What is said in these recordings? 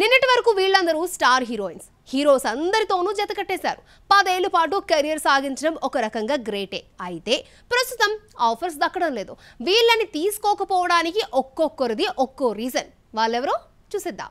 నిన్నటి వరకు వీళ్ళందరూ స్టార్ హీరోయిన్స్ హీరోస్ అందరితోనూ జతకట్టేశారు పదేళ్ల పాటు కెరీర్ సాగించడం ఒక రకంగా గ్రేటే అయితే ప్రస్తుతం ఆఫర్స్ దక్కడం లేదు వీళ్ళని తీసుకోకపోవడానికి ఒక్కొక్కరిది ఒక్కో రీజన్ వాళ్ళెవరో చూసిద్దాం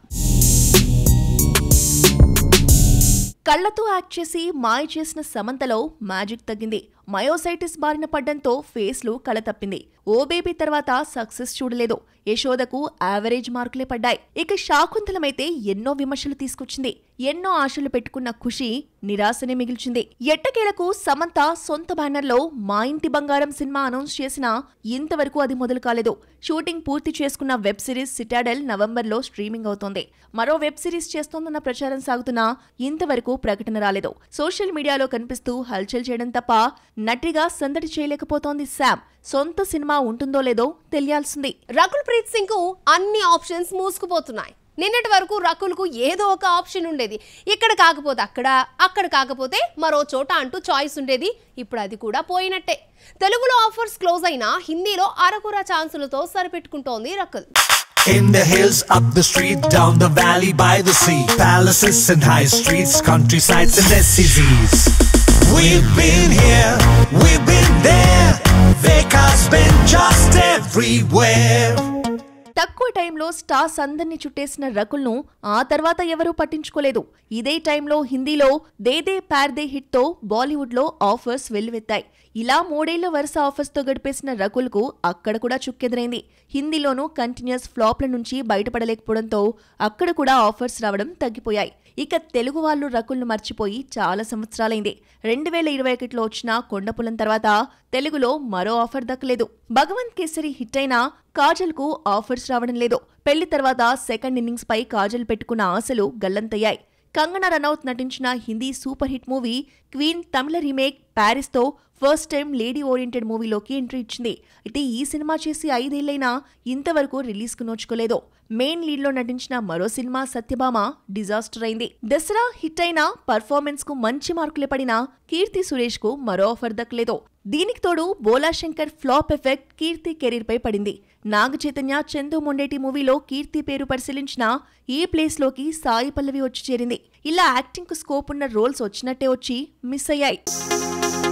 కళ్లతో యాక్ట్ చేసి మాయ చేసిన సమంతలో మ్యాజిక్ తగ్గింది మయోసైటిస్ బారిన పడ్డంతో ఫేస్లు కళ తప్పింది ఓ బేబీ తర్వాత సక్సెస్ చూడలేదు యశోదకు యావరేజ్ మార్కులే పడ్డాయి ఇక శాకుంతలమైతే ఎన్నో విమర్శలు తీసుకొచ్చింది ఎన్నో ఆశలు పెట్టుకున్న ఖుషి నిరాశనే మిగిల్చింది ఎట్టకేలకు సమంత సొంత బ్యానర్లో మా ఇంటి బంగారం సినిమా అనౌన్స్ చేసినా ఇంతవరకు అది మొదలు కాలేదు షూటింగ్ పూర్తి చేసుకున్న వెబ్ సిరీస్ సిటాడెల్ నవంబర్లో స్ట్రీమింగ్ అవుతోంది మరో వెబ్ సిరీస్ చేస్తోందన్న ప్రచారం సాగుతున్నా ఇంతవరకు ప్రకటన రాలేదు సోషల్ మీడియాలో కనిపిస్తూ హల్చల్ చేయడం తప్ప నటిగా సందడి చేయలేకపోతోంది శామ్ సొంత సినిమా ఉంటుందో లేదో తెలియాల్సింది రకుల్ ప్రీత్ సింగ్ కు అన్ని ఆప్షన్స్ మూసుకుపోతున్నాయి నిన్నటి వరకు రకులకు ఏదో ఒక ఆప్షన్ ఉండేది ఇక్కడ కాకపోతే అక్కడ అక్కడ కాకపోతే మరో చోట అంటూ చాయిస్ ఉండేది ఇప్పుడు అది కూడా పోయినట్టే తెలుగులో ఆఫర్స్ క్లోజ్ అయినా హిందీలో అరకుర ఛాన్సులతో సరిపెట్టుకుంటోంది Rakul In the hills, up the street, down the valley, by the sea. Palaces and high streets, countrysides and SCZs. We've been here, we've been there. Vekas been just everywhere. తక్కువ టైంలో stars అందర్నీ చుట్టేసిన రకుల్ను ఆ తర్వాత ఎవరూ పట్టించుకోలేదు ఇదే టైంలో హిందీలో దేదే పార్దే హిట్తో బాలీవుడ్లో ఆఫర్స్ వెల్లువెత్తాయి ఇలా మూడేళ్ల వరుస ఆఫర్స్తో గడిపేసిన రకుల్కు అక్కడ కూడా చుక్కెదురైంది హిందీలోనూ కంటిన్యూస్ ఫ్లాప్ల నుంచి బయటపడలేకపోవడంతో అక్కడ కూడా ఆఫర్స్ రావడం తగ్గిపోయాయి ఇక తెలుగు వాళ్ళు రకుల్ను మర్చిపోయి చాలా సంవత్సరాలైంది రెండు వేల ఇరవై ఒకటిలో వచ్చిన కొండపులం తర్వాత తెలుగులో మరో ఆఫర్ దక్కలేదు భగవంత్ కేసరి హిట్ అయినా కాజల్ కు ఆఫర్స్ రావడం లేదు పెళ్లి తర్వాత సెకండ్ ఇన్నింగ్స్ పై కాజల్ పెట్టుకున్న ఆశలు గల్లంతయ్యాయి కంగనా రనౌత్ నటించిన Hindi super hit movie Queen తమిళ రీమేక్ ప్యారిస్తో ఫస్ట్ టైం లేడీ ఓరియంటెడ్ మూవీలోకి ఎంట్రీ ఇచ్చింది అయితే ఈ సినిమా చేసి ఐదేళ్లైనా ఇంతవరకు కు నోచుకోలేదు మెయిన్ లీడ్ లో నటించిన మరో సినిమా సత్యభామ డిజాస్టర్ అయింది దసరా హిట్ అయినా కు మంచి మార్కులే పడిన కీర్తి సురేష్ కు మరో ఆఫర్ దక్కలేదు దీనికి తోడు బోలాశంకర్ ఫ్లాప్ ఎఫెక్ట్ కీర్తి కెరీర్పై పడింది నాగ చైతన్య చందు మొండేటి మూవీలో కీర్తి పేరు పరిశీలించిన ఈ ప్లేస్లోకి సాయి పల్లవి వచ్చి చేరింది ఇలా యాక్టింగ్ కు స్కోప్ ఉన్న రోల్స్ వచ్చినట్టే వచ్చి మిస్ అయ్యాయి